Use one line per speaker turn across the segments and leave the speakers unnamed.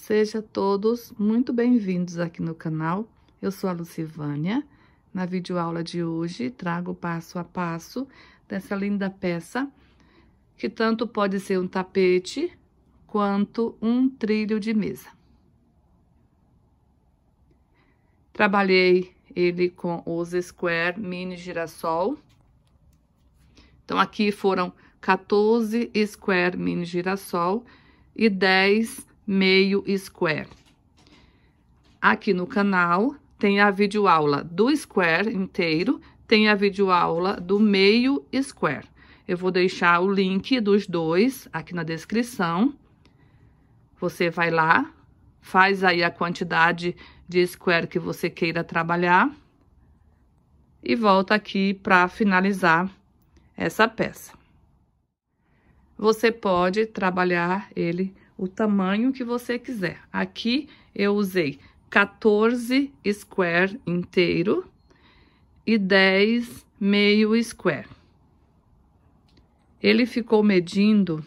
Sejam todos muito bem-vindos aqui no canal. Eu sou a Lucivânia. Na videoaula de hoje, trago passo a passo dessa linda peça, que tanto pode ser um tapete quanto um trilho de mesa. Trabalhei ele com os square mini girassol. Então, aqui foram 14 square mini girassol e 10 meio square. Aqui no canal tem a videoaula do square inteiro, tem a videoaula do meio square. Eu vou deixar o link dos dois aqui na descrição. Você vai lá, faz aí a quantidade de square que você queira trabalhar e volta aqui para finalizar essa peça. Você pode trabalhar ele o tamanho que você quiser. Aqui eu usei 14 square inteiro e 10 meio square. Ele ficou medindo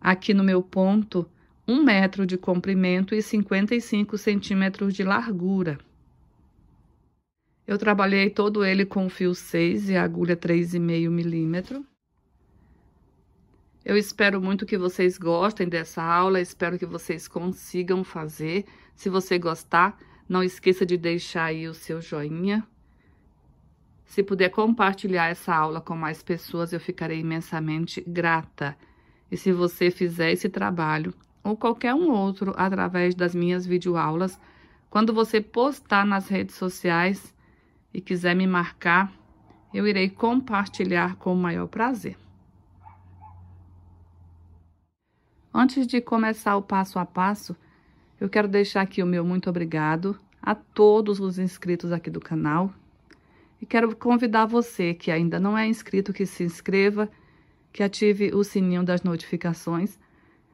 aqui no meu ponto um metro de comprimento e 55 centímetros de largura. Eu trabalhei todo ele com fio 6 e agulha 3,5 milímetro. Eu espero muito que vocês gostem dessa aula, espero que vocês consigam fazer. Se você gostar, não esqueça de deixar aí o seu joinha. Se puder compartilhar essa aula com mais pessoas, eu ficarei imensamente grata. E se você fizer esse trabalho, ou qualquer um outro, através das minhas videoaulas, quando você postar nas redes sociais e quiser me marcar, eu irei compartilhar com o maior prazer. Antes de começar o passo a passo, eu quero deixar aqui o meu muito obrigado a todos os inscritos aqui do canal. E quero convidar você que ainda não é inscrito que se inscreva, que ative o sininho das notificações.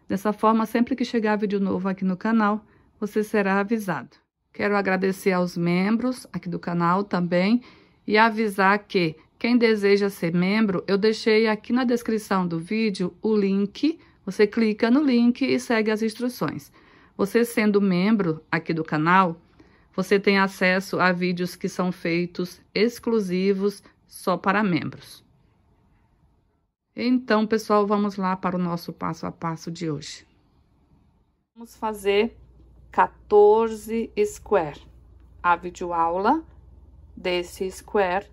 Dessa forma, sempre que chegar vídeo novo aqui no canal, você será avisado. Quero agradecer aos membros aqui do canal também e avisar que quem deseja ser membro, eu deixei aqui na descrição do vídeo o link você clica no link e segue as instruções. Você sendo membro aqui do canal, você tem acesso a vídeos que são feitos exclusivos só para membros. Então, pessoal, vamos lá para o nosso passo a passo de hoje. Vamos fazer 14 square. A videoaula desse square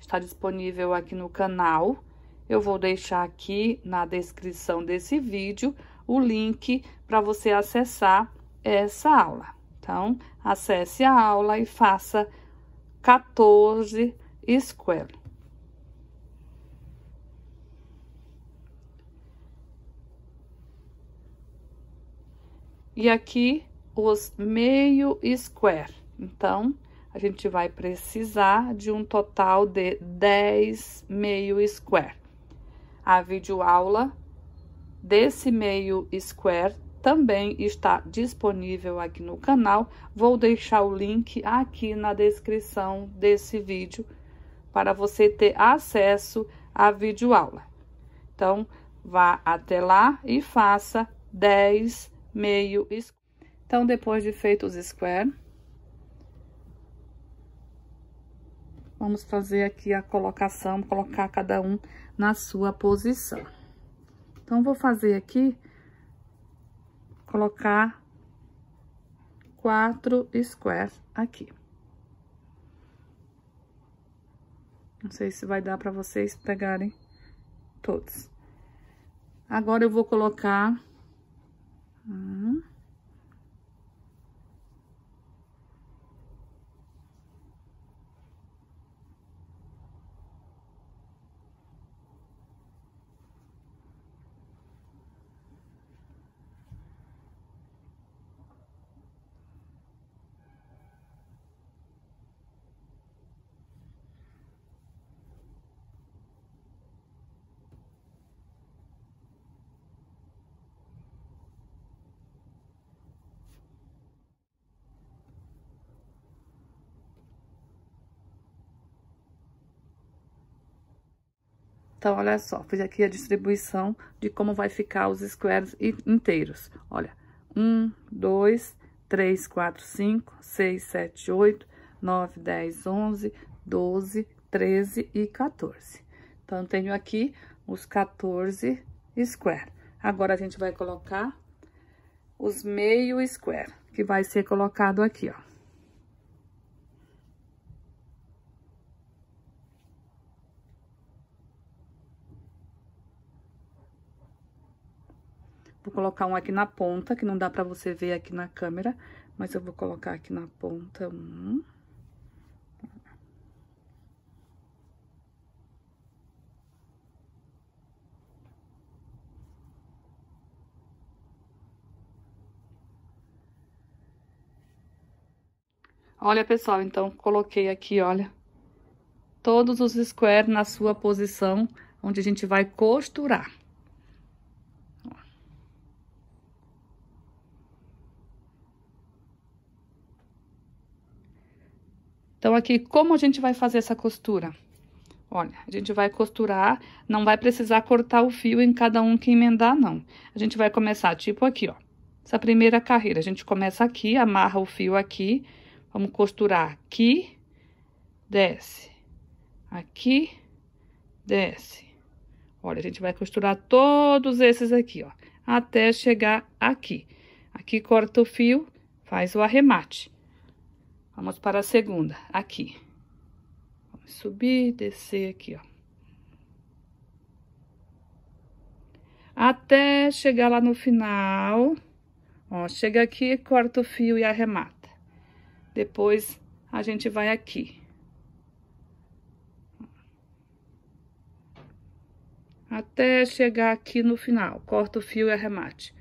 está disponível aqui no canal eu vou deixar aqui na descrição desse vídeo o link para você acessar essa aula. Então, acesse a aula e faça 14 square. E aqui os meio square. Então, a gente vai precisar de um total de 10 meio square. A videoaula desse meio square também está disponível aqui no canal. Vou deixar o link aqui na descrição desse vídeo para você ter acesso à videoaula. Então, vá até lá e faça 10 meio square. Então, depois de feito os square, Vamos fazer aqui a colocação, colocar cada um na sua posição. Então, vou fazer aqui, colocar quatro squares aqui. Não sei se vai dar para vocês pegarem todos. Agora, eu vou colocar... Hum, Então, olha só, fiz aqui a distribuição de como vai ficar os squares inteiros. Olha, um, dois, três, quatro, cinco, seis, sete, oito, nove, dez, onze, doze, treze e 14. Então, tenho aqui os 14 squares. Agora, a gente vai colocar os meio square, que vai ser colocado aqui, ó. colocar um aqui na ponta, que não dá pra você ver aqui na câmera, mas eu vou colocar aqui na ponta um. Olha, pessoal, então, coloquei aqui, olha, todos os squares na sua posição, onde a gente vai costurar. Então, aqui, como a gente vai fazer essa costura? Olha, a gente vai costurar, não vai precisar cortar o fio em cada um que emendar, não. A gente vai começar tipo aqui, ó. Essa primeira carreira, a gente começa aqui, amarra o fio aqui, vamos costurar aqui, desce, aqui, desce. Olha, a gente vai costurar todos esses aqui, ó, até chegar aqui. Aqui corta o fio, faz o arremate. Vamos para a segunda, aqui. Vamos subir, descer aqui, ó. Até chegar lá no final, ó, chega aqui, corta o fio e arremata. Depois, a gente vai aqui. Até chegar aqui no final, corta o fio e arremate.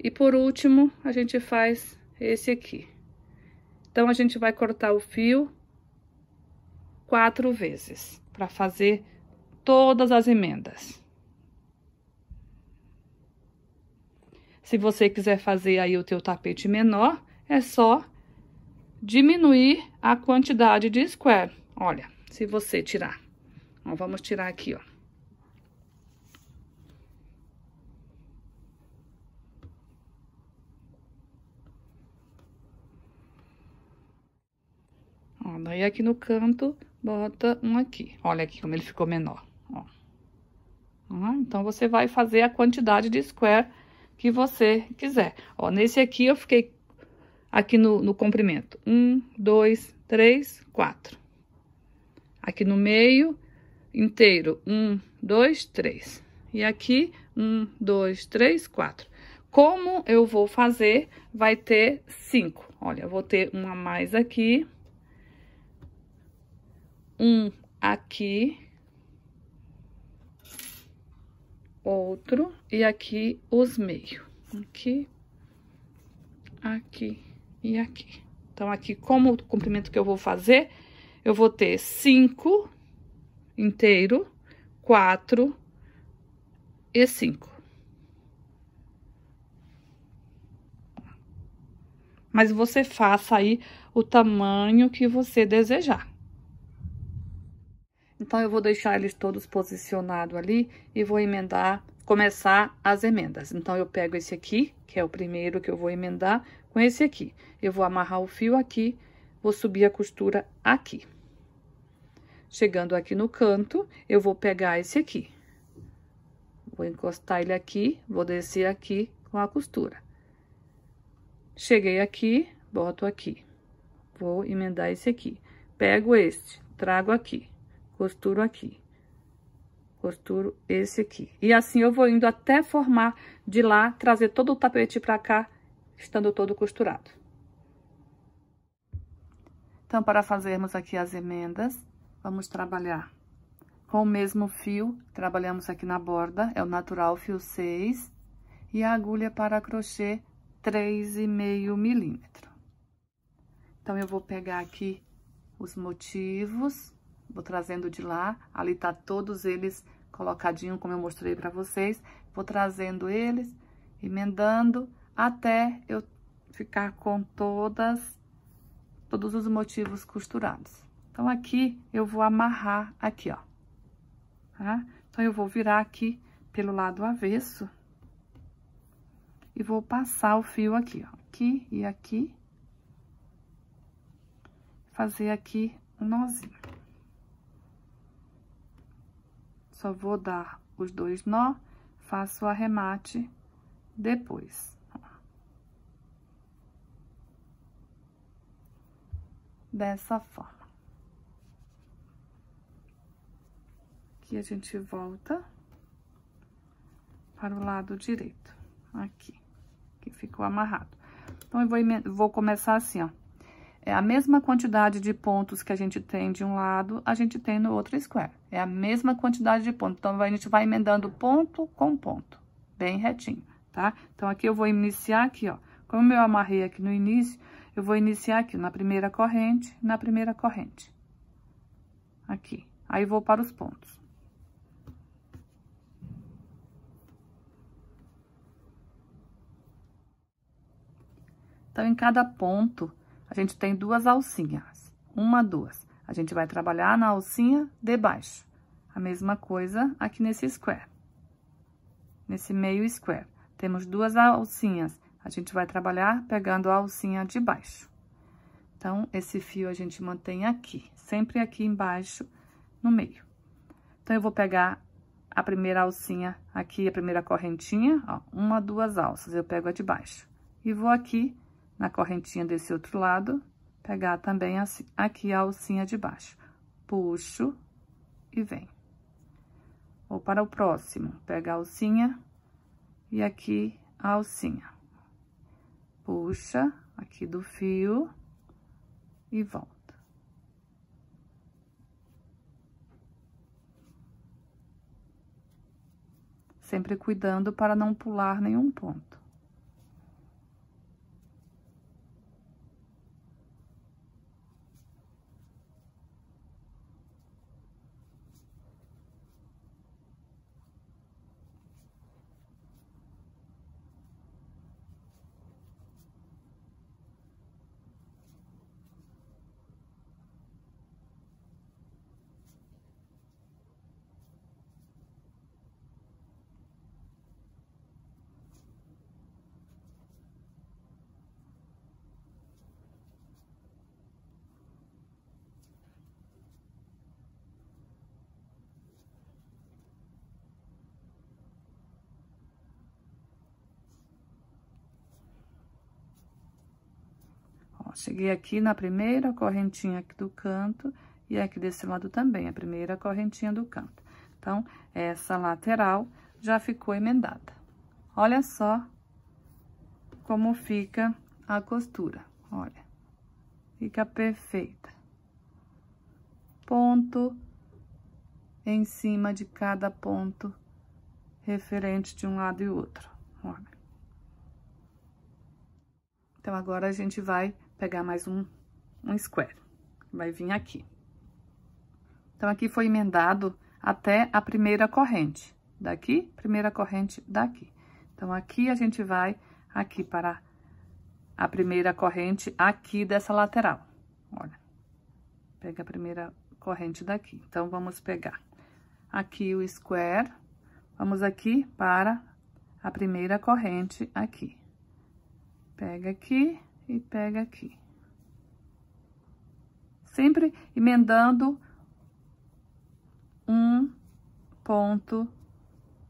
E por último, a gente faz esse aqui. Então, a gente vai cortar o fio quatro vezes para fazer todas as emendas. Se você quiser fazer aí o teu tapete menor, é só diminuir a quantidade de square. Olha, se você tirar. Ó, vamos tirar aqui, ó. Então, daí aqui no canto, bota um aqui. Olha aqui como ele ficou menor, ó. Ah, então, você vai fazer a quantidade de square que você quiser. Ó, nesse aqui eu fiquei aqui no, no comprimento. Um, dois, três, quatro. Aqui no meio, inteiro. Um, dois, três. E aqui, um, dois, três, quatro. Como eu vou fazer, vai ter cinco. Olha, eu vou ter uma mais aqui um aqui, outro, e aqui os meios. Aqui, aqui e aqui. Então, aqui, como o comprimento que eu vou fazer, eu vou ter cinco inteiro, quatro e cinco. Mas você faça aí o tamanho que você desejar. Então, eu vou deixar eles todos posicionados ali e vou emendar, começar as emendas. Então, eu pego esse aqui, que é o primeiro que eu vou emendar, com esse aqui. Eu vou amarrar o fio aqui, vou subir a costura aqui. Chegando aqui no canto, eu vou pegar esse aqui. Vou encostar ele aqui, vou descer aqui com a costura. Cheguei aqui, boto aqui. Vou emendar esse aqui. Pego este, trago aqui costuro aqui. Costuro esse aqui. E assim eu vou indo até formar de lá, trazer todo o tapete pra cá, estando todo costurado. Então, para fazermos aqui as emendas, vamos trabalhar com o mesmo fio, trabalhamos aqui na borda, é o natural fio 6, e a agulha para crochê 3,5 milímetro. Então, eu vou pegar aqui os motivos Vou trazendo de lá, ali tá todos eles colocadinho, como eu mostrei pra vocês. Vou trazendo eles, emendando, até eu ficar com todas, todos os motivos costurados. Então, aqui, eu vou amarrar aqui, ó. Tá? Então, eu vou virar aqui pelo lado avesso e vou passar o fio aqui, ó. Aqui e aqui. Fazer aqui um nozinho. Só vou dar os dois nó, faço o arremate depois. Dessa forma. Aqui a gente volta para o lado direito, aqui, que ficou amarrado. Então, eu vou, vou começar assim, ó. É a mesma quantidade de pontos que a gente tem de um lado, a gente tem no outro square. É a mesma quantidade de pontos. Então, a gente vai emendando ponto com ponto, bem retinho, tá? Então, aqui eu vou iniciar aqui, ó. Como eu amarrei aqui no início, eu vou iniciar aqui na primeira corrente, na primeira corrente. Aqui. Aí, vou para os pontos. Então, em cada ponto, a gente tem duas alcinhas, uma, duas. A gente vai trabalhar na alcinha de baixo. A mesma coisa aqui nesse square, nesse meio square. Temos duas alcinhas, a gente vai trabalhar pegando a alcinha de baixo. Então, esse fio a gente mantém aqui, sempre aqui embaixo, no meio. Então, eu vou pegar a primeira alcinha aqui, a primeira correntinha, ó, uma, duas alças, eu pego a de baixo. E vou aqui na correntinha desse outro lado, pegar também assim, aqui a alcinha de baixo. Puxo e vem. Vou para o próximo, pega a alcinha e aqui a alcinha. Puxa aqui do fio e volta. Sempre cuidando para não pular nenhum ponto. cheguei aqui na primeira correntinha aqui do canto e aqui desse lado também, a primeira correntinha do canto. Então, essa lateral já ficou emendada. Olha só como fica a costura, olha. Fica perfeita. Ponto em cima de cada ponto referente de um lado e outro, olha. Então, agora a gente vai pegar mais um, um square. Vai vir aqui. Então, aqui foi emendado até a primeira corrente. Daqui, primeira corrente daqui. Então, aqui a gente vai aqui para a primeira corrente aqui dessa lateral. Olha, pega a primeira corrente daqui. Então, vamos pegar aqui o square, vamos aqui para a primeira corrente aqui. Pega aqui, e pega aqui. Sempre emendando um ponto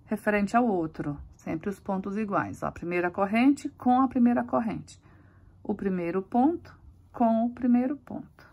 referente ao outro, sempre os pontos iguais, ó, a primeira corrente com a primeira corrente, o primeiro ponto com o primeiro ponto.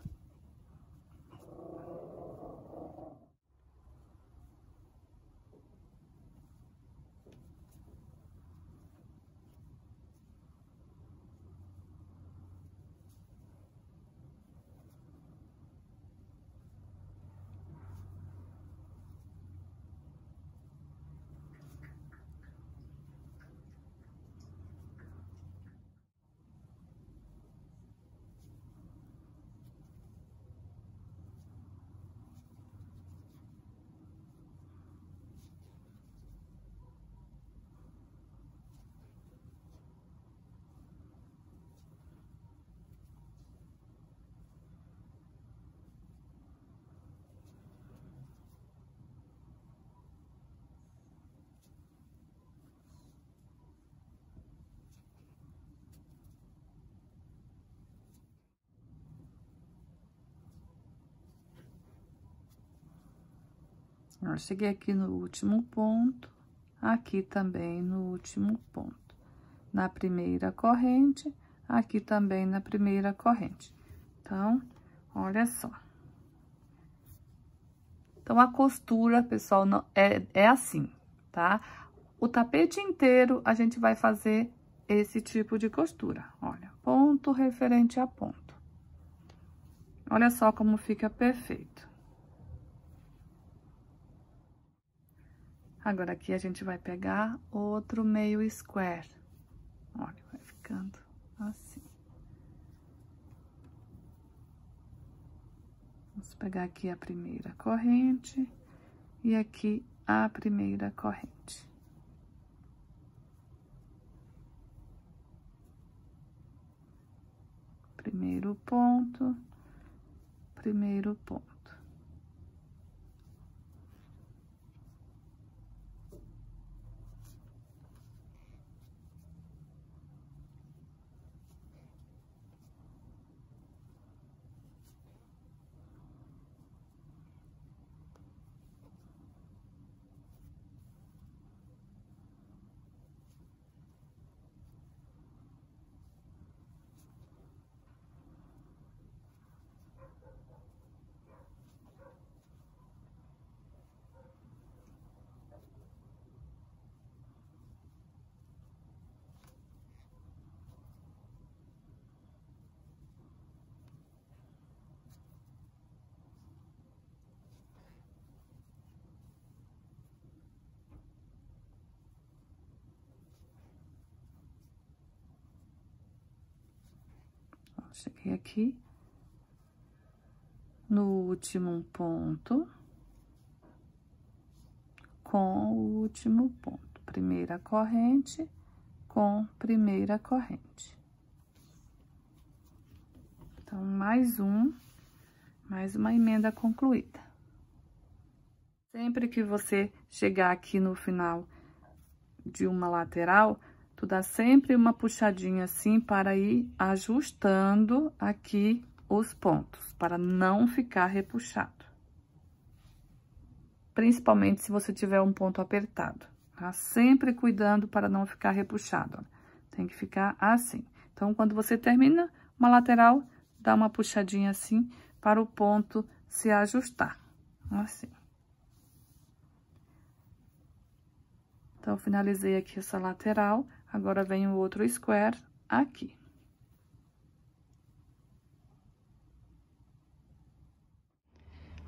cheguei aqui no último ponto, aqui também no último ponto. Na primeira corrente, aqui também na primeira corrente. Então, olha só. Então, a costura, pessoal, não, é, é assim, tá? O tapete inteiro, a gente vai fazer esse tipo de costura. Olha, ponto referente a ponto. Olha só como fica perfeito. Agora, aqui a gente vai pegar outro meio square. Olha, vai ficando assim. Vamos pegar aqui a primeira corrente e aqui a primeira corrente. Primeiro ponto, primeiro ponto. cheguei aqui no último ponto com o último ponto. Primeira corrente com primeira corrente. Então, mais um, mais uma emenda concluída. Sempre que você chegar aqui no final de uma lateral, Tu dá sempre uma puxadinha assim para ir ajustando aqui os pontos, para não ficar repuxado. Principalmente se você tiver um ponto apertado, tá? Sempre cuidando para não ficar repuxado. Né? Tem que ficar assim. Então, quando você termina uma lateral, dá uma puxadinha assim para o ponto se ajustar, assim. Então, finalizei aqui essa lateral. Agora, vem o outro square aqui.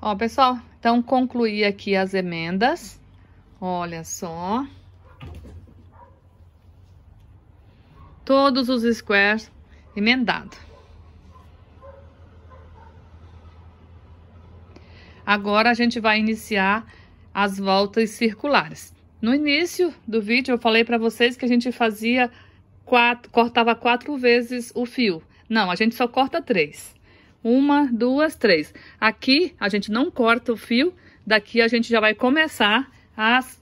Ó, pessoal, então, concluí aqui as emendas. Olha só. Todos os squares emendados. Agora, a gente vai iniciar as voltas circulares. No início do vídeo eu falei para vocês que a gente fazia quatro, cortava quatro vezes o fio. Não, a gente só corta três. Uma, duas, três. Aqui a gente não corta o fio, daqui a gente já vai começar as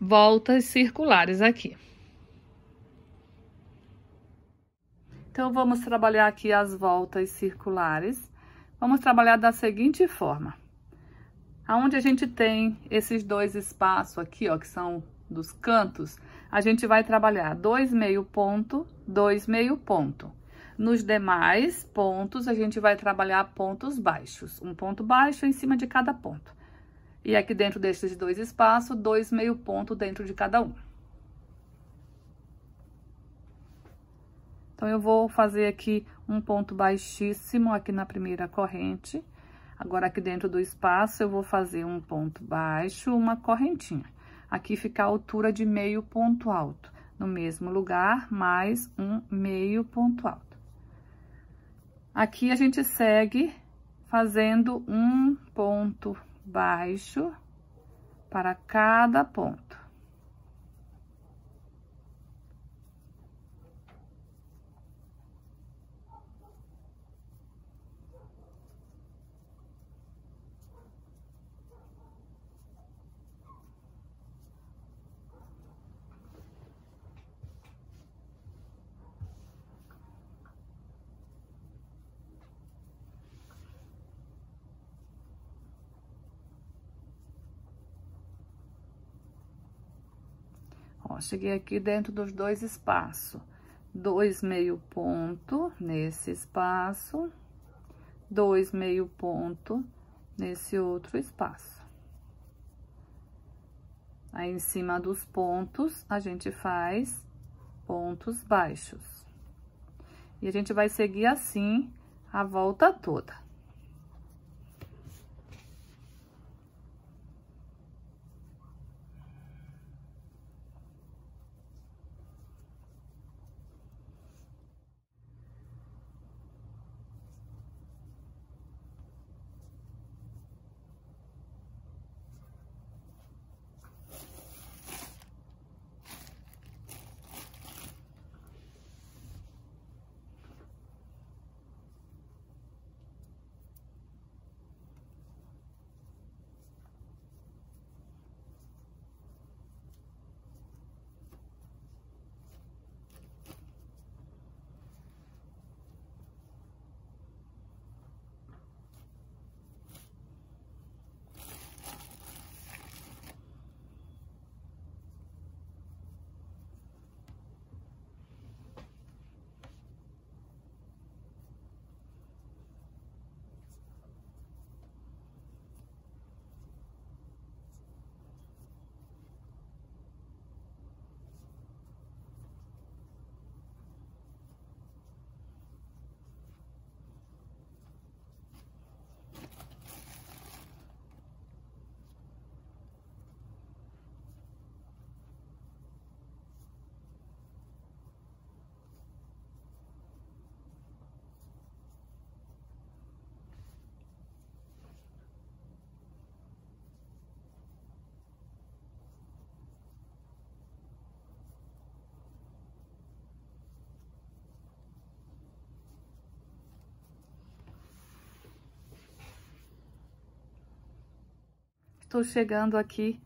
voltas circulares aqui. Então, vamos trabalhar aqui as voltas circulares. Vamos trabalhar da seguinte forma. Aonde a gente tem esses dois espaços aqui, ó, que são dos cantos, a gente vai trabalhar dois meio ponto, dois meio ponto. Nos demais pontos, a gente vai trabalhar pontos baixos, um ponto baixo em cima de cada ponto. E aqui dentro desses dois espaços, dois meio ponto dentro de cada um. Então, eu vou fazer aqui um ponto baixíssimo aqui na primeira corrente Agora, aqui dentro do espaço, eu vou fazer um ponto baixo, uma correntinha. Aqui fica a altura de meio ponto alto. No mesmo lugar, mais um meio ponto alto. Aqui, a gente segue fazendo um ponto baixo para cada ponto. cheguei aqui dentro dos dois espaços. Dois meio ponto nesse espaço, dois meio ponto nesse outro espaço. Aí, em cima dos pontos, a gente faz pontos baixos. E a gente vai seguir assim a volta toda. Estou chegando aqui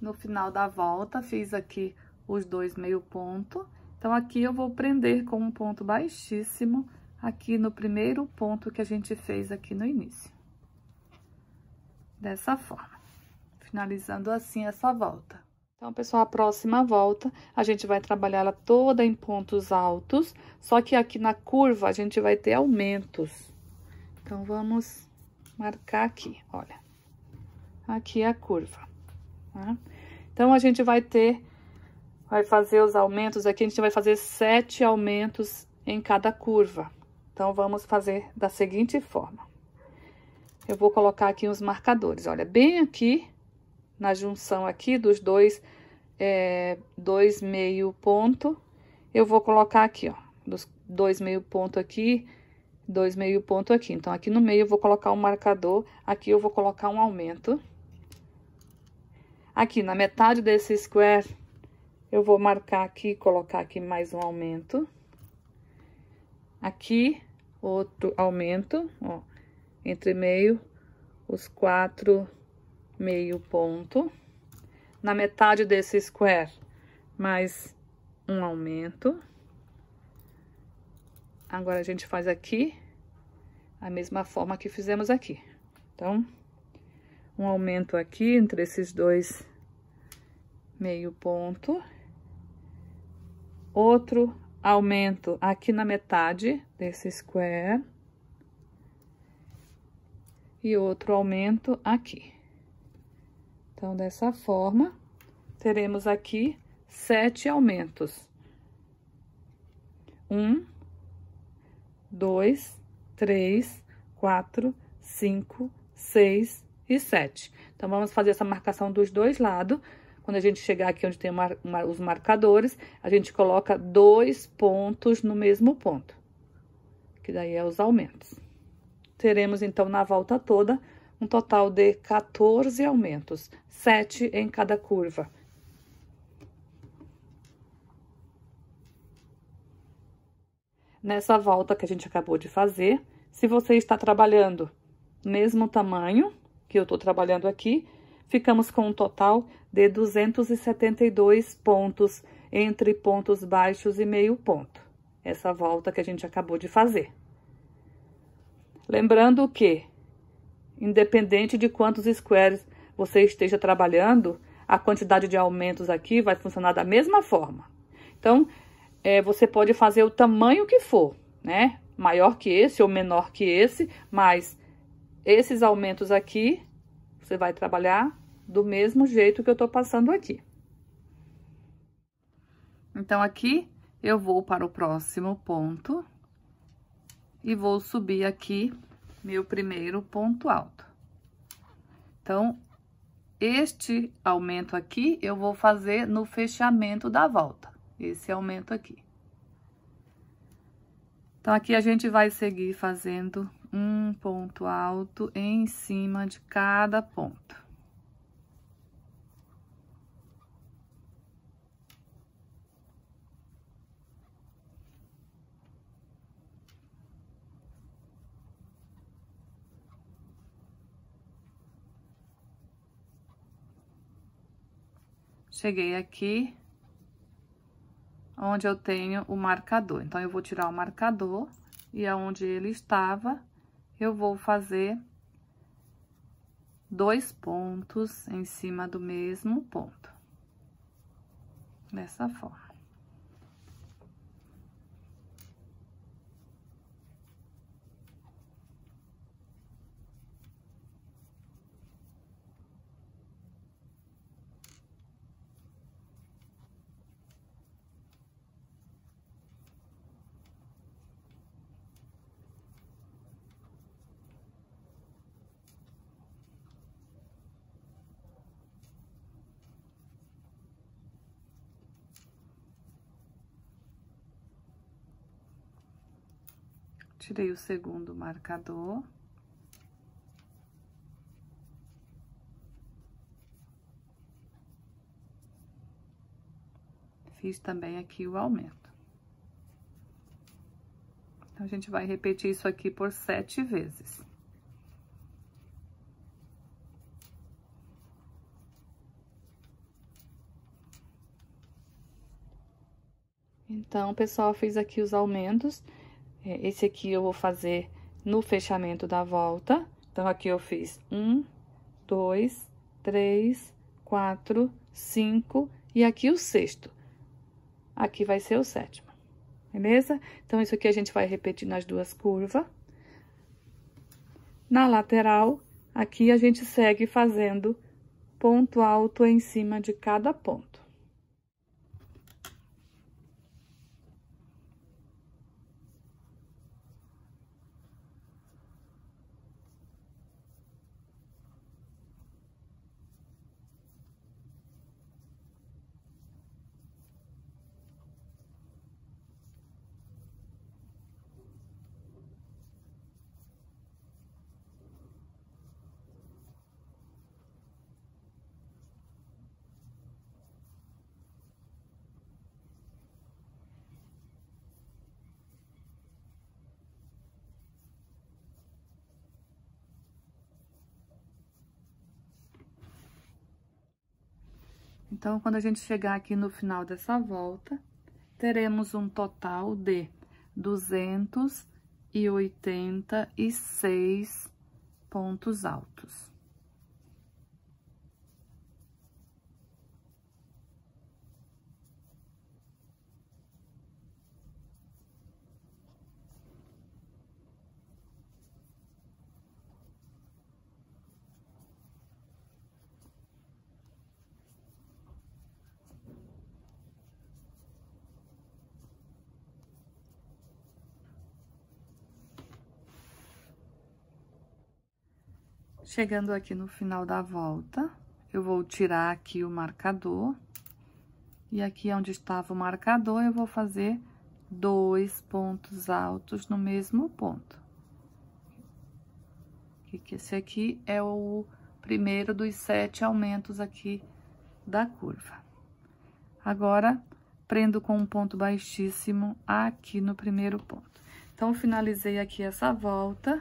no final da volta, fiz aqui os dois meio ponto. Então, aqui eu vou prender com um ponto baixíssimo aqui no primeiro ponto que a gente fez aqui no início. Dessa forma. Finalizando assim essa volta. Então, pessoal, a próxima volta, a gente vai trabalhar ela toda em pontos altos, só que aqui na curva a gente vai ter aumentos. Então, vamos marcar aqui, olha aqui é a curva. Né? Então, a gente vai ter, vai fazer os aumentos aqui, a gente vai fazer sete aumentos em cada curva. Então, vamos fazer da seguinte forma. Eu vou colocar aqui os marcadores, olha, bem aqui, na junção aqui dos dois, é, dois meio ponto, eu vou colocar aqui, ó, dos dois meio ponto aqui, dois meio ponto aqui. Então, aqui no meio eu vou colocar um marcador, aqui eu vou colocar um aumento. Aqui na metade desse square, eu vou marcar aqui, colocar aqui mais um aumento. Aqui, outro aumento, ó, entre meio, os quatro meio ponto. Na metade desse square, mais um aumento. Agora, a gente faz aqui a mesma forma que fizemos aqui. Então, um aumento aqui entre esses dois meio ponto, outro aumento aqui na metade desse square e outro aumento aqui. Então, dessa forma, teremos aqui sete aumentos. Um, dois, três, quatro, cinco, seis, e 7. Então, vamos fazer essa marcação dos dois lados. Quando a gente chegar aqui onde tem mar, mar, os marcadores, a gente coloca dois pontos no mesmo ponto, que daí é os aumentos. Teremos, então, na volta toda, um total de 14 aumentos, 7 em cada curva. Nessa volta que a gente acabou de fazer, se você está trabalhando mesmo tamanho, que eu estou trabalhando aqui, ficamos com um total de 272 pontos entre pontos baixos e meio ponto. Essa volta que a gente acabou de fazer. Lembrando que, independente de quantos squares você esteja trabalhando, a quantidade de aumentos aqui vai funcionar da mesma forma. Então, é, você pode fazer o tamanho que for, né? Maior que esse ou menor que esse, mas esses aumentos aqui, você vai trabalhar do mesmo jeito que eu tô passando aqui. Então, aqui, eu vou para o próximo ponto e vou subir aqui meu primeiro ponto alto. Então, este aumento aqui, eu vou fazer no fechamento da volta, esse aumento aqui. Então, aqui a gente vai seguir fazendo um ponto alto em cima de cada ponto. Cheguei aqui, onde eu tenho o marcador. Então, eu vou tirar o marcador e aonde ele estava, eu vou fazer dois pontos em cima do mesmo ponto, dessa forma. tirei o segundo marcador. Fiz também aqui o aumento. Então, a gente vai repetir isso aqui por sete vezes. Então, pessoal, fiz aqui os aumentos. É, esse aqui eu vou fazer no fechamento da volta. Então, aqui eu fiz um, dois, três, quatro, cinco, e aqui o sexto. Aqui vai ser o sétimo, beleza? Então, isso aqui a gente vai repetir nas duas curvas. Na lateral, aqui a gente segue fazendo ponto alto em cima de cada ponto. Então, quando a gente chegar aqui no final dessa volta, teremos um total de 286 pontos altos. Chegando aqui no final da volta, eu vou tirar aqui o marcador. E aqui onde estava o marcador, eu vou fazer dois pontos altos no mesmo ponto. que esse aqui é o primeiro dos sete aumentos aqui da curva. Agora, prendo com um ponto baixíssimo aqui no primeiro ponto. Então, finalizei aqui essa volta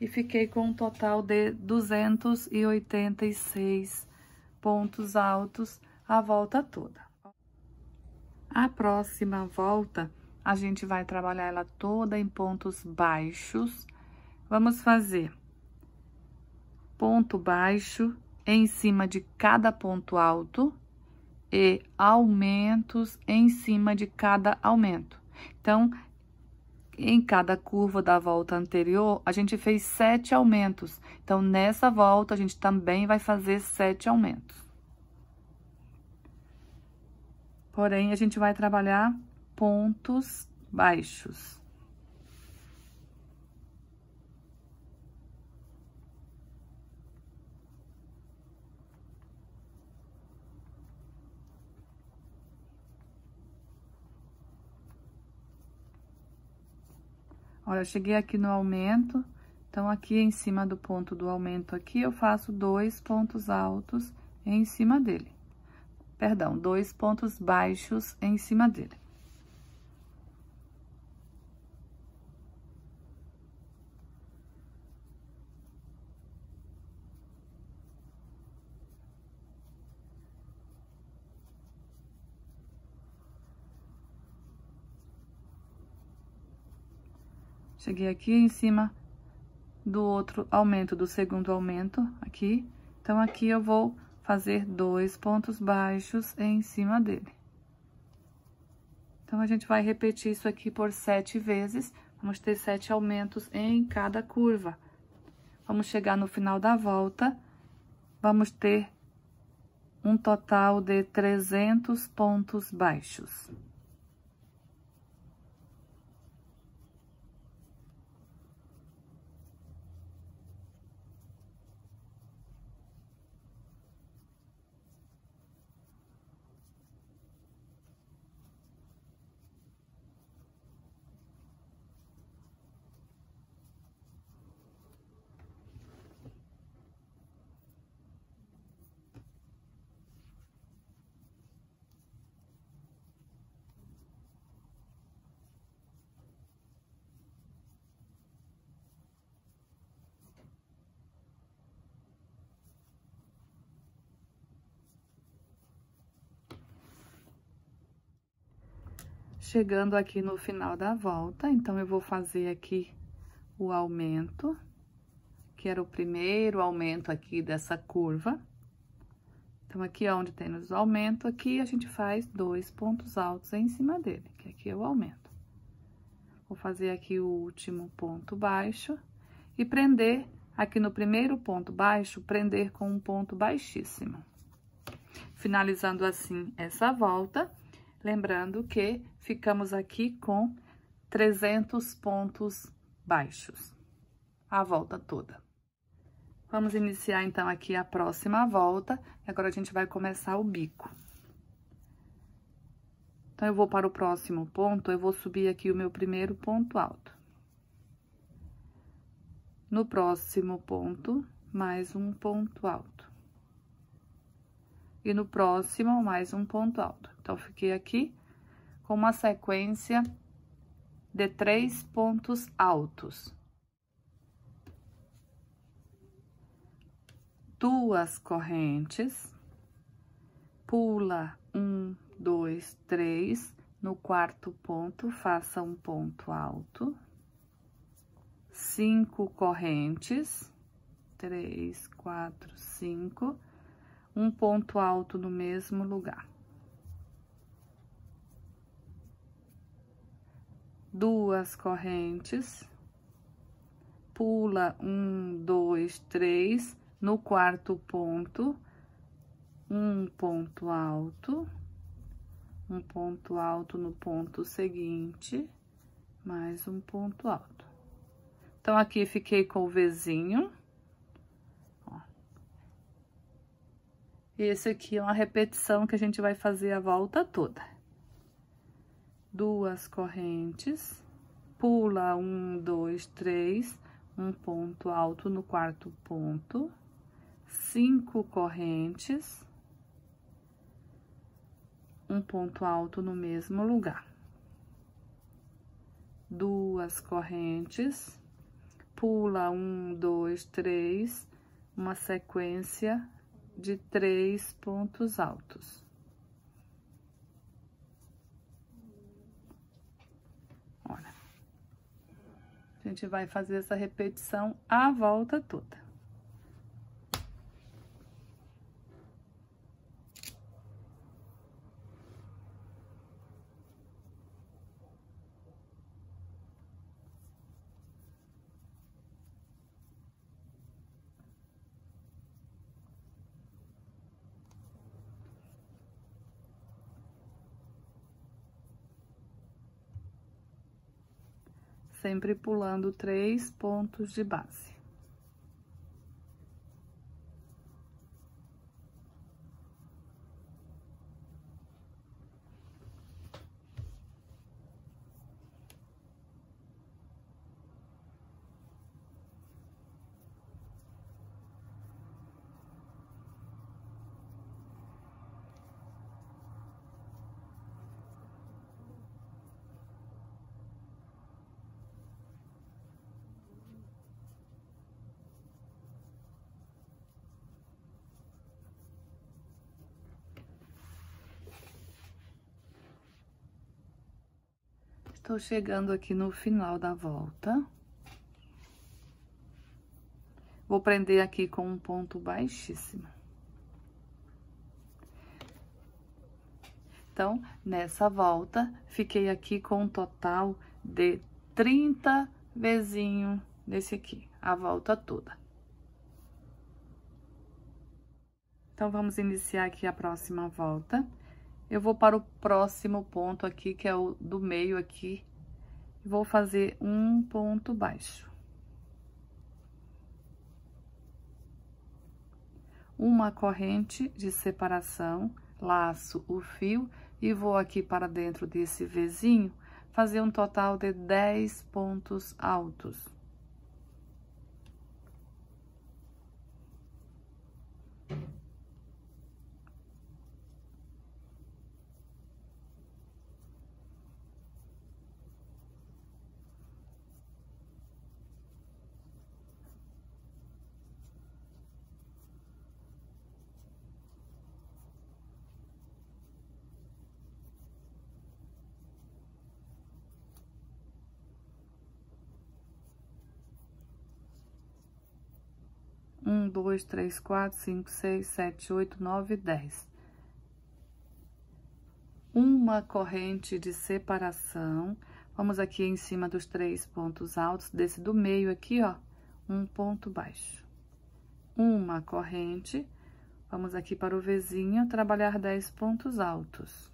e fiquei com um total de 286 pontos altos a volta toda. A próxima volta, a gente vai trabalhar ela toda em pontos baixos. Vamos fazer ponto baixo em cima de cada ponto alto e aumentos em cima de cada aumento. Então, em cada curva da volta anterior, a gente fez sete aumentos. Então, nessa volta, a gente também vai fazer sete aumentos. Porém, a gente vai trabalhar pontos baixos. Olha, eu cheguei aqui no aumento, então aqui em cima do ponto do aumento aqui, eu faço dois pontos altos em cima dele. Perdão, dois pontos baixos em cima dele. Cheguei aqui em cima do outro aumento, do segundo aumento aqui. Então, aqui eu vou fazer dois pontos baixos em cima dele. Então, a gente vai repetir isso aqui por sete vezes. Vamos ter sete aumentos em cada curva. Vamos chegar no final da volta. Vamos ter um total de 300 pontos baixos. chegando aqui no final da volta, então, eu vou fazer aqui o aumento, que era o primeiro aumento aqui dessa curva. Então, aqui é onde tem os aumentos, aqui a gente faz dois pontos altos em cima dele, que aqui é o aumento. Vou fazer aqui o último ponto baixo e prender aqui no primeiro ponto baixo, prender com um ponto baixíssimo. Finalizando assim essa volta, Lembrando que ficamos aqui com 300 pontos baixos, a volta toda. Vamos iniciar, então, aqui a próxima volta, e agora a gente vai começar o bico. Então, eu vou para o próximo ponto, eu vou subir aqui o meu primeiro ponto alto. No próximo ponto, mais um ponto alto e no próximo, mais um ponto alto. Então, fiquei aqui com uma sequência de três pontos altos. Duas correntes, pula um, dois, três, no quarto ponto, faça um ponto alto, cinco correntes, três, quatro, cinco, um ponto alto no mesmo lugar. Duas correntes, pula um, dois, três, no quarto ponto, um ponto alto, um ponto alto no ponto seguinte, mais um ponto alto. Então, aqui fiquei com o Vzinho E esse aqui é uma repetição que a gente vai fazer a volta toda. Duas correntes, pula um, dois, três, um ponto alto no quarto ponto, cinco correntes, um ponto alto no mesmo lugar. Duas correntes, pula um, dois, três, uma sequência de três pontos altos. Olha. A gente vai fazer essa repetição a volta toda. sempre pulando três pontos de base. Estou chegando aqui no final da volta. Vou prender aqui com um ponto baixíssimo. Então, nessa volta, fiquei aqui com um total de 30 vezinho desse aqui, a volta toda. Então, vamos iniciar aqui a próxima volta. Eu vou para o próximo ponto aqui, que é o do meio aqui, Vou fazer um ponto baixo. Uma corrente de separação, laço o fio e vou aqui para dentro desse Vzinho fazer um total de 10 pontos altos. dois, 2, 3, 4, 5, 6, 7, 8, 9, 10. Uma corrente de separação. Vamos aqui em cima dos três pontos altos, desse do meio aqui, ó, um ponto baixo. Uma corrente. Vamos aqui para o vizinho, trabalhar dez pontos altos.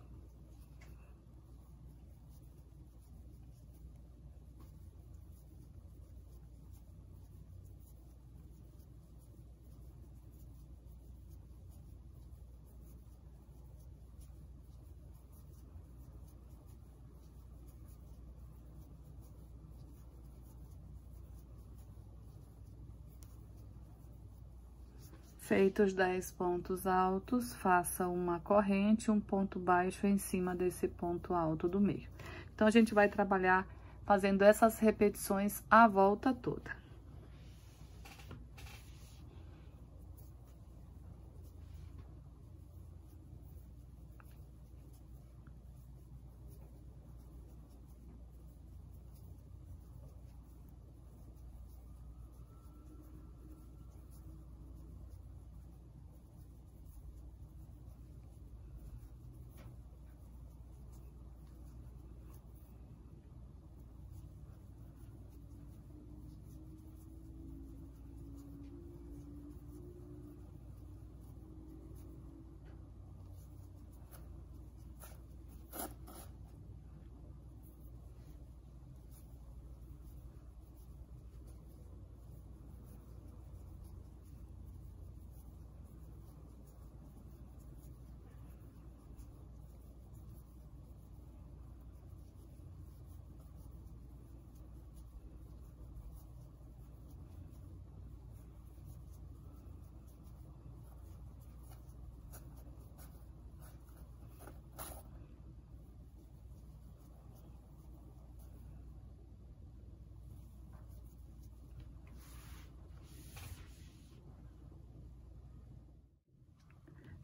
Feitos 10 pontos altos, faça uma corrente, um ponto baixo em cima desse ponto alto do meio. Então, a gente vai trabalhar fazendo essas repetições a volta toda.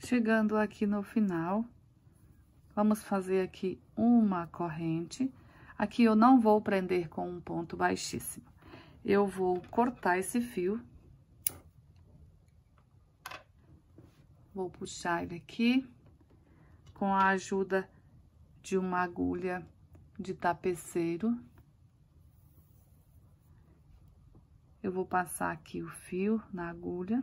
Chegando aqui no final, vamos fazer aqui uma corrente. Aqui eu não vou prender com um ponto baixíssimo. Eu vou cortar esse fio. Vou puxar ele aqui com a ajuda de uma agulha de tapeceiro. Eu vou passar aqui o fio na agulha.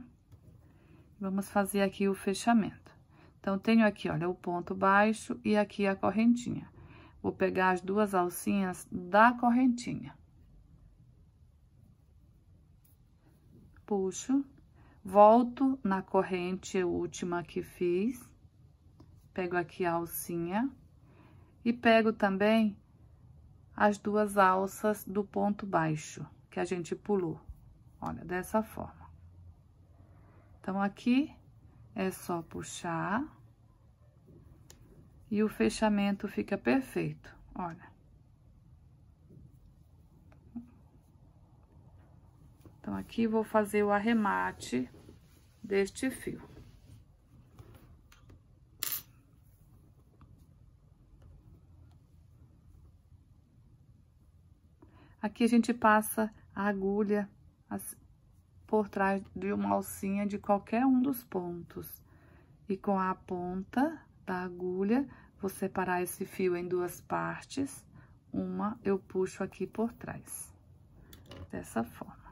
Vamos fazer aqui o fechamento. Então, tenho aqui, olha, o ponto baixo e aqui a correntinha. Vou pegar as duas alcinhas da correntinha. Puxo, volto na corrente última que fiz, pego aqui a alcinha e pego também as duas alças do ponto baixo que a gente pulou. Olha, dessa forma. Então, aqui é só puxar e o fechamento fica perfeito, olha. Então, aqui vou fazer o arremate deste fio. Aqui a gente passa a agulha por trás de uma alcinha de qualquer um dos pontos. E com a ponta da agulha, vou separar esse fio em duas partes. Uma eu puxo aqui por trás, dessa forma.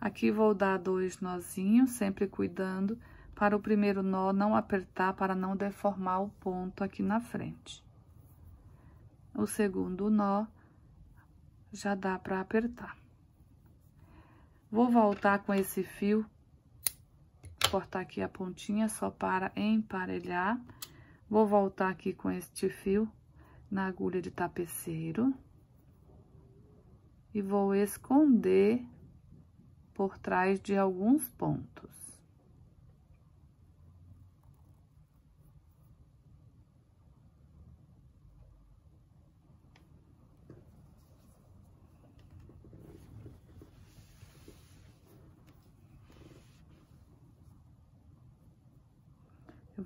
Aqui vou dar dois nozinhos, sempre cuidando para o primeiro nó não apertar, para não deformar o ponto aqui na frente. O segundo nó já dá para apertar. Vou voltar com esse fio, cortar aqui a pontinha só para emparelhar. Vou voltar aqui com este fio na agulha de tapeceiro. E vou esconder por trás de alguns pontos.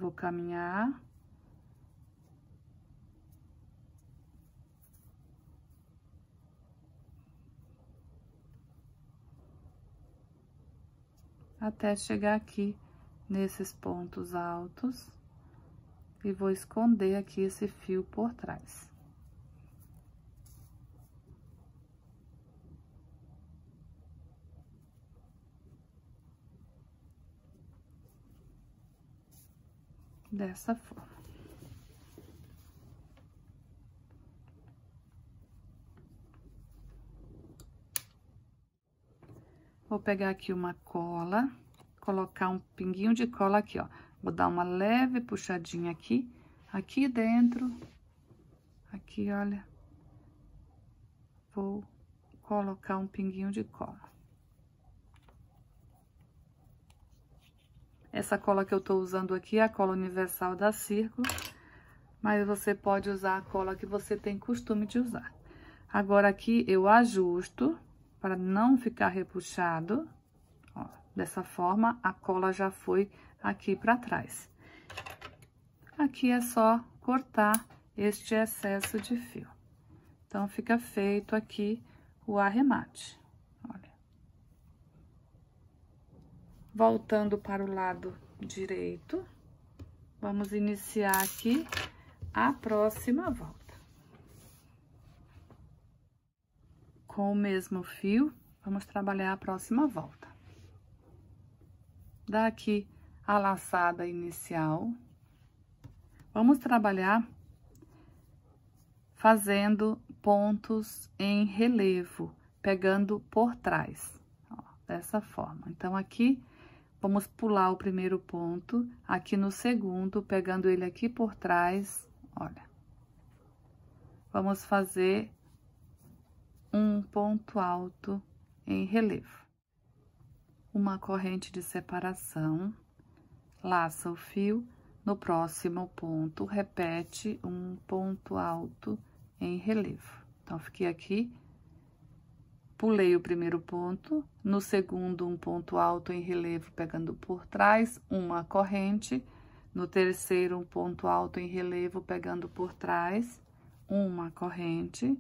vou caminhar. Até chegar aqui nesses pontos altos. E vou esconder aqui esse fio por trás. dessa forma. Vou pegar aqui uma cola, colocar um pinguinho de cola aqui, ó. Vou dar uma leve puxadinha aqui, aqui dentro, aqui, olha. Vou colocar um pinguinho de cola. Essa cola que eu tô usando aqui é a cola universal da Círculo, mas você pode usar a cola que você tem costume de usar. Agora, aqui eu ajusto para não ficar repuxado. Ó, dessa forma, a cola já foi aqui para trás. Aqui é só cortar este excesso de fio. Então, fica feito aqui o arremate. Voltando para o lado direito, vamos iniciar aqui a próxima volta. Com o mesmo fio, vamos trabalhar a próxima volta. Daqui a laçada inicial, vamos trabalhar fazendo pontos em relevo, pegando por trás, ó, dessa forma. Então, aqui Vamos pular o primeiro ponto, aqui no segundo, pegando ele aqui por trás, olha. Vamos fazer um ponto alto em relevo. Uma corrente de separação, laça o fio, no próximo ponto, repete um ponto alto em relevo. Então, fiquei aqui Pulei o primeiro ponto, no segundo um ponto alto em relevo pegando por trás, uma corrente, no terceiro um ponto alto em relevo pegando por trás, uma corrente.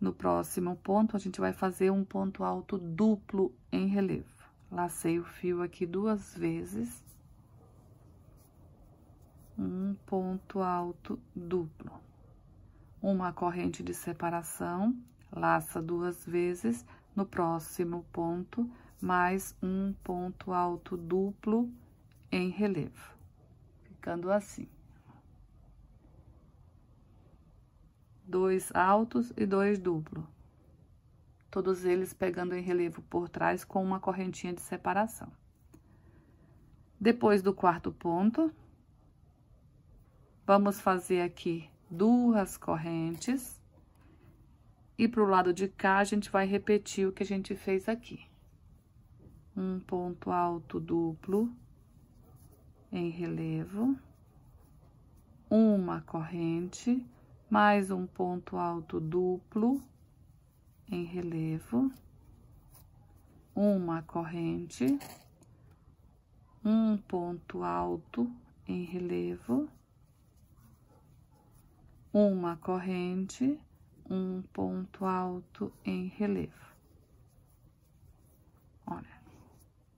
No próximo ponto, a gente vai fazer um ponto alto duplo em relevo. Lacei o fio aqui duas vezes. Um ponto alto duplo. Uma corrente de separação, laça duas vezes, no próximo ponto, mais um ponto alto duplo em relevo, ficando assim. Dois altos e dois duplo, todos eles pegando em relevo por trás com uma correntinha de separação. Depois do quarto ponto, vamos fazer aqui duas correntes e pro lado de cá, a gente vai repetir o que a gente fez aqui. Um ponto alto duplo em relevo, uma corrente, mais um ponto alto duplo em relevo, uma corrente, um ponto alto em relevo, uma corrente, um ponto alto em relevo. Olha,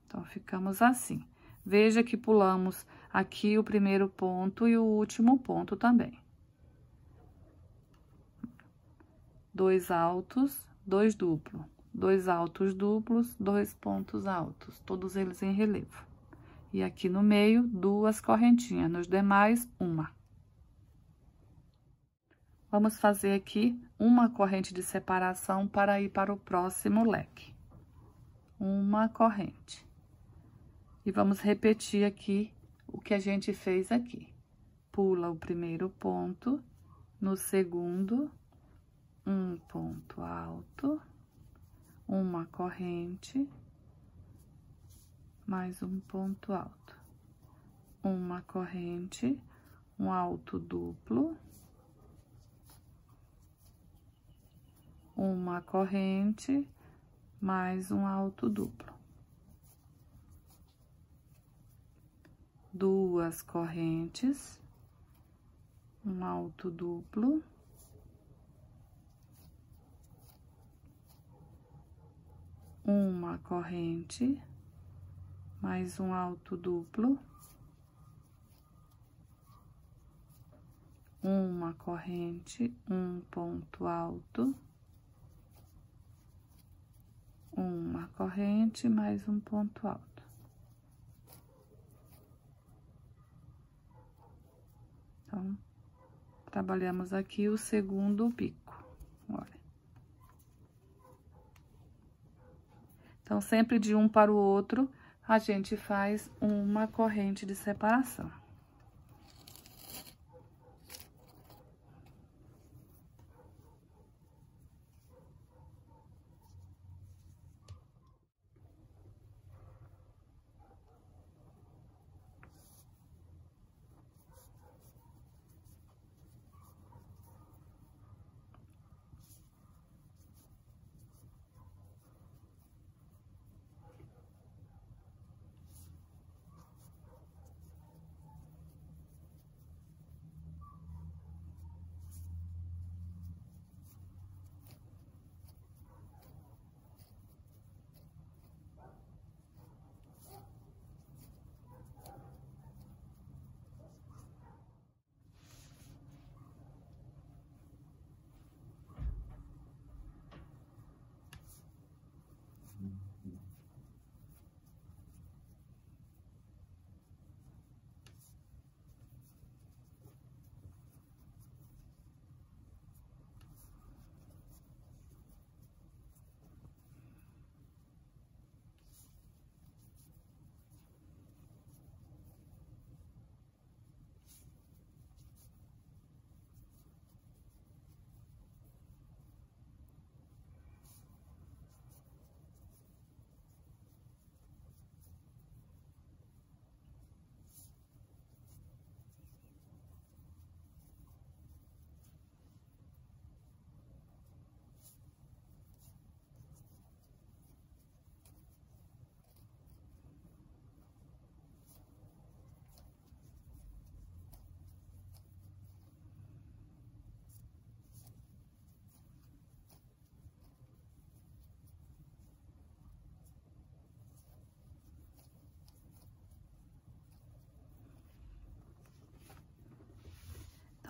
então ficamos assim. Veja que pulamos aqui o primeiro ponto e o último ponto também. Dois altos, dois duplo, dois altos duplos, dois pontos altos, todos eles em relevo. E aqui no meio, duas correntinhas, nos demais, uma. Vamos fazer aqui uma corrente de separação para ir para o próximo leque. Uma corrente. E vamos repetir aqui o que a gente fez aqui. Pula o primeiro ponto, no segundo, um ponto alto, uma corrente, mais um ponto alto, uma corrente, um alto duplo, uma corrente, mais um alto duplo. Duas correntes, um alto duplo. Uma corrente, mais um alto duplo. Uma corrente, um ponto alto uma corrente mais um ponto alto. Então, trabalhamos aqui o segundo bico, olha. Então, sempre de um para o outro, a gente faz uma corrente de separação.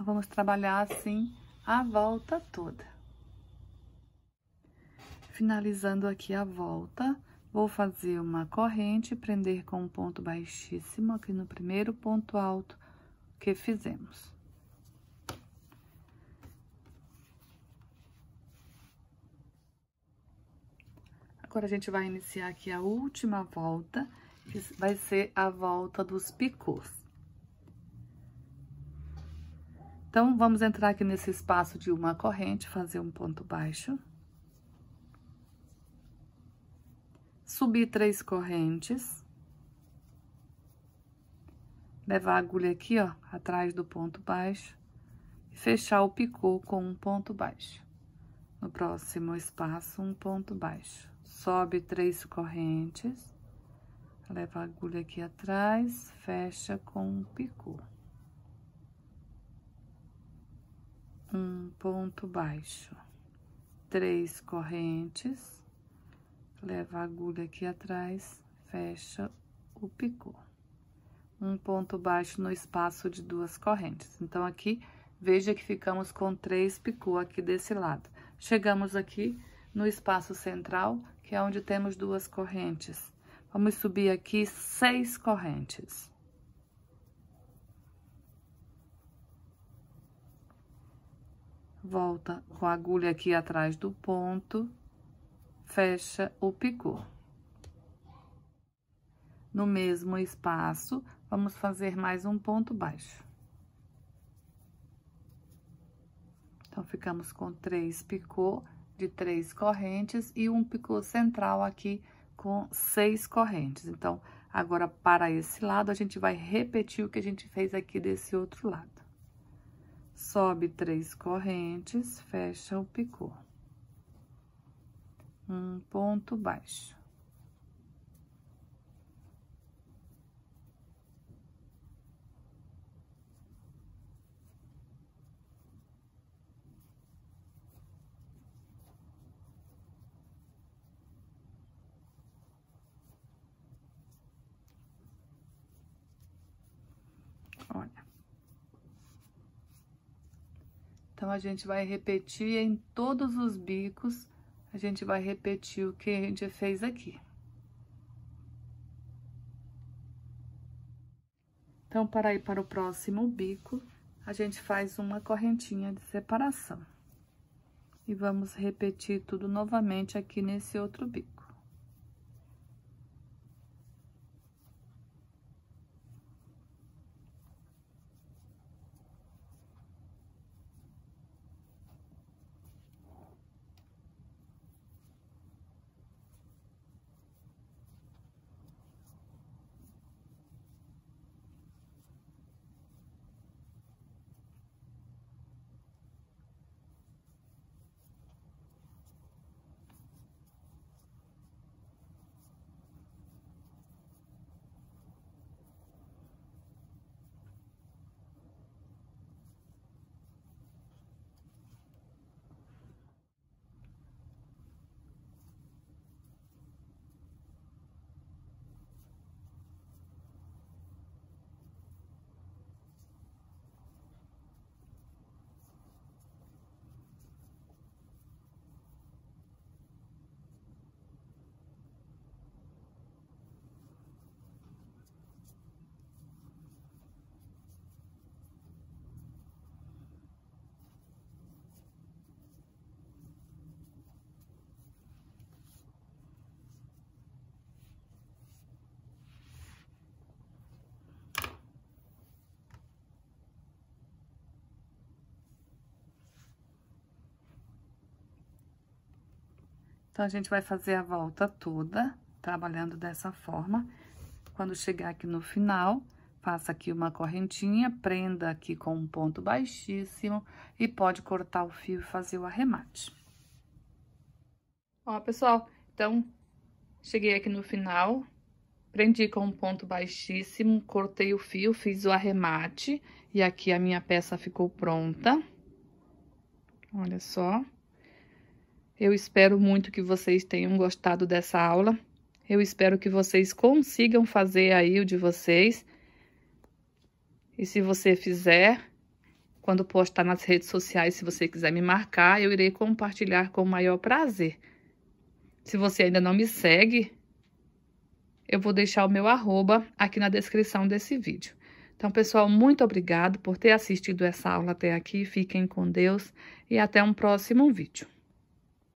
Então, vamos trabalhar assim a volta toda. Finalizando aqui a volta, vou fazer uma corrente, prender com um ponto baixíssimo aqui no primeiro ponto alto que fizemos. Agora, a gente vai iniciar aqui a última volta, que vai ser a volta dos picôs. Então, vamos entrar aqui nesse espaço de uma corrente, fazer um ponto baixo. Subir três correntes. Levar a agulha aqui, ó, atrás do ponto baixo. E fechar o picô com um ponto baixo. No próximo espaço, um ponto baixo. Sobe três correntes. Leva a agulha aqui atrás, fecha com um picô. um ponto baixo, três correntes, leva a agulha aqui atrás, fecha o picô. Um ponto baixo no espaço de duas correntes. Então, aqui, veja que ficamos com três picô aqui desse lado. Chegamos aqui no espaço central, que é onde temos duas correntes. Vamos subir aqui seis correntes. volta com a agulha aqui atrás do ponto, fecha o picô. No mesmo espaço, vamos fazer mais um ponto baixo. Então, ficamos com três picô de três correntes e um picô central aqui com seis correntes. Então, agora, para esse lado, a gente vai repetir o que a gente fez aqui desse outro lado sobe três correntes, fecha o picô. Um ponto baixo. Então, a gente vai repetir em todos os bicos, a gente vai repetir o que a gente fez aqui. Então, para ir para o próximo bico, a gente faz uma correntinha de separação. E vamos repetir tudo novamente aqui nesse outro bico. Então, a gente vai fazer a volta toda, trabalhando dessa forma. Quando chegar aqui no final, faça aqui uma correntinha, prenda aqui com um ponto baixíssimo e pode cortar o fio e fazer o arremate. Ó, pessoal, então, cheguei aqui no final, prendi com um ponto baixíssimo, cortei o fio, fiz o arremate e aqui a minha peça ficou pronta. Olha só. Eu espero muito que vocês tenham gostado dessa aula. Eu espero que vocês consigam fazer aí o de vocês. E se você fizer, quando postar nas redes sociais, se você quiser me marcar, eu irei compartilhar com o maior prazer. Se você ainda não me segue, eu vou deixar o meu arroba aqui na descrição desse vídeo. Então, pessoal, muito obrigado por ter assistido essa aula até aqui. Fiquem com Deus e até um próximo vídeo.